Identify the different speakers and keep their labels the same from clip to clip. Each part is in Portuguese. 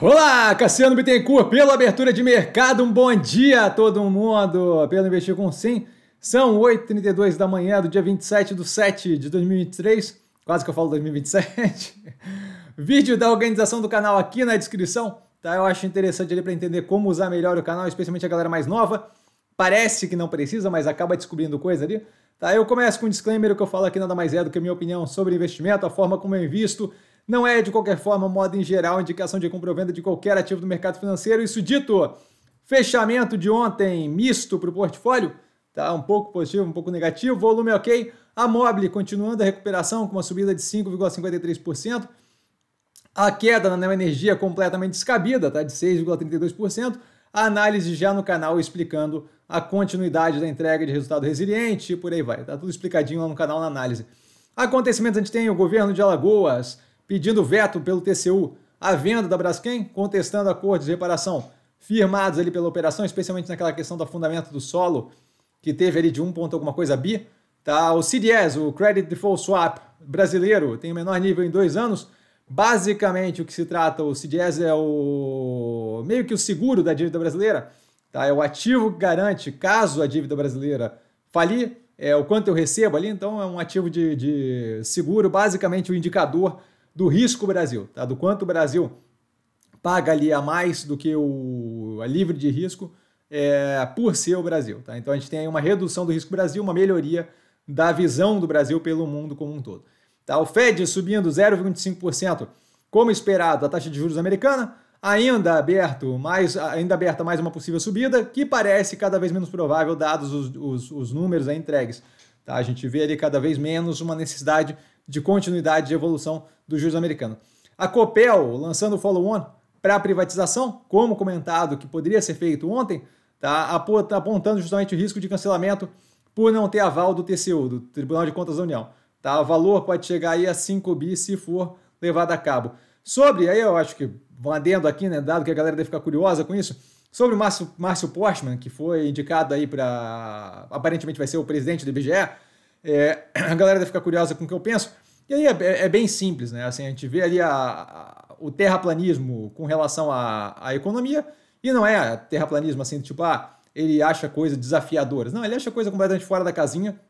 Speaker 1: Olá, Cassiano Bittencourt, pela abertura de mercado, um bom dia a todo mundo. Pelo Investir com Sim, são 8h32 da manhã do dia 27 de 7 de 2023, quase que eu falo 2027. Vídeo da organização do canal aqui na descrição, tá? Eu acho interessante ali para entender como usar melhor o canal, especialmente a galera mais nova. Parece que não precisa, mas acaba descobrindo coisa ali. Tá, eu começo com um disclaimer, o que eu falo aqui nada mais é do que a minha opinião sobre investimento, a forma como eu invisto, não é, de qualquer forma, modo em geral, indicação de compra ou venda de qualquer ativo do mercado financeiro. Isso dito, fechamento de ontem misto para o portfólio, tá um pouco positivo, um pouco negativo, volume ok. A Mobile continuando a recuperação com uma subida de 5,53%. A queda na Energia completamente descabida, tá? De 6,32%. A análise já no canal explicando a continuidade da entrega de resultado resiliente e por aí vai. Tá tudo explicadinho lá no canal na análise. Acontecimentos a gente tem o governo de Alagoas pedindo veto pelo TCU à venda da Braskem, contestando acordos de reparação firmados ali pela operação, especialmente naquela questão do fundamento do solo, que teve ali de um ponto alguma coisa bi. Tá? O CDS, o Credit Default Swap brasileiro, tem o menor nível em dois anos. Basicamente, o que se trata, o CDS é o meio que o seguro da dívida brasileira, tá? é o ativo que garante, caso a dívida brasileira falir, é o quanto eu recebo ali, então é um ativo de, de seguro, basicamente o um indicador do risco Brasil, tá? Do quanto o Brasil paga ali a mais do que o a livre de risco é, por ser o Brasil, tá? Então a gente tem aí uma redução do risco Brasil, uma melhoria da visão do Brasil pelo mundo como um todo. Tá? O Fed subindo 0,25%, como esperado, a taxa de juros americana, ainda aberto, mais, ainda aberta mais uma possível subida, que parece cada vez menos provável, dados os, os, os números aí entregues. Tá? A gente vê ali cada vez menos uma necessidade de continuidade de evolução do juros americano. A Copel lançando o follow-on para a privatização, como comentado que poderia ser feito ontem, tá, tá apontando justamente o risco de cancelamento por não ter aval do TCU, do Tribunal de Contas da União. Tá? O valor pode chegar aí a 5 bi se for levado a cabo. Sobre, aí eu acho que um adendo aqui, né, dado que a galera deve ficar curiosa com isso, sobre o Márcio, Márcio Postman, que foi indicado aí para, aparentemente vai ser o presidente do IBGE, é, a galera deve ficar curiosa com o que eu penso, e aí é, é, bem simples, né? Assim, a gente vê ali a, a, o terraplanismo com relação à economia, e não é terraplanismo assim, tipo, ah, ele acha coisas desafiadoras. Não, ele acha coisa completamente fora da casinha,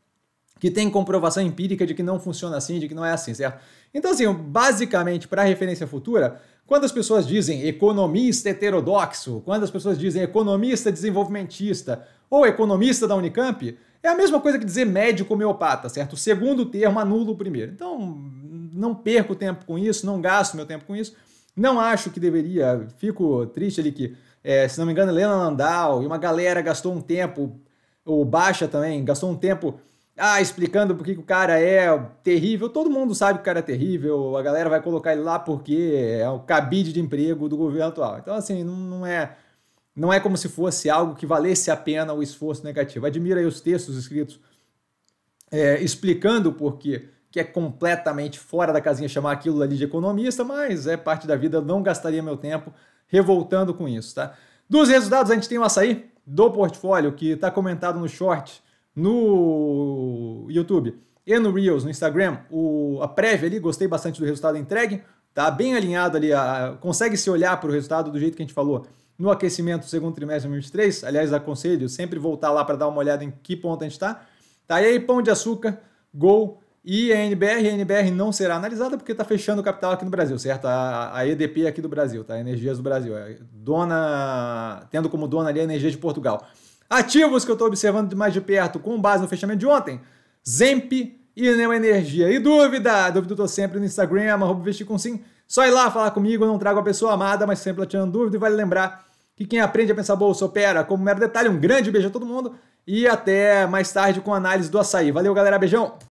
Speaker 1: que tem comprovação empírica de que não funciona assim, de que não é assim, certo? Então, assim, basicamente, para referência futura, quando as pessoas dizem economista heterodoxo, quando as pessoas dizem economista desenvolvimentista ou economista da Unicamp, é a mesma coisa que dizer médico homeopata, certo? O segundo termo anula o primeiro. Então, não perco tempo com isso, não gasto meu tempo com isso. Não acho que deveria. Fico triste ali que, é, se não me engano, Helena Landau e uma galera gastou um tempo, ou Baixa também, gastou um tempo ah, explicando por que o cara é terrível. Todo mundo sabe que o cara é terrível, a galera vai colocar ele lá porque é o cabide de emprego do governo atual. Então, assim, não é, não é como se fosse algo que valesse a pena o esforço negativo. Admira aí os textos escritos é, explicando por que é completamente fora da casinha chamar aquilo ali de economista, mas é parte da vida, não gastaria meu tempo revoltando com isso, tá? Dos resultados, a gente tem o açaí do portfólio, que está comentado no short no YouTube e no Reels, no Instagram, o, a prévia ali, gostei bastante do resultado entregue, tá bem alinhado ali, a, consegue se olhar para o resultado do jeito que a gente falou no aquecimento do segundo trimestre de 2023. Aliás, aconselho sempre voltar lá para dar uma olhada em que ponto a gente está. Tá, tá aí, pão de açúcar, gol e a NBR. A NBR não será analisada porque está fechando o capital aqui no Brasil, certo? A, a EDP aqui do Brasil, tá? Energias do Brasil, é dona, tendo como dona ali a Energia de Portugal ativos que eu estou observando mais de perto com base no fechamento de ontem, Zemp e Neo Energia. E dúvida? Dúvida eu estou sempre no Instagram, arroba sim. Só ir lá falar comigo, eu não trago a pessoa amada, mas sempre tirando dúvida. E vale lembrar que quem aprende a pensar bolsa opera como mero detalhe. Um grande beijo a todo mundo e até mais tarde com a análise do açaí. Valeu, galera. Beijão!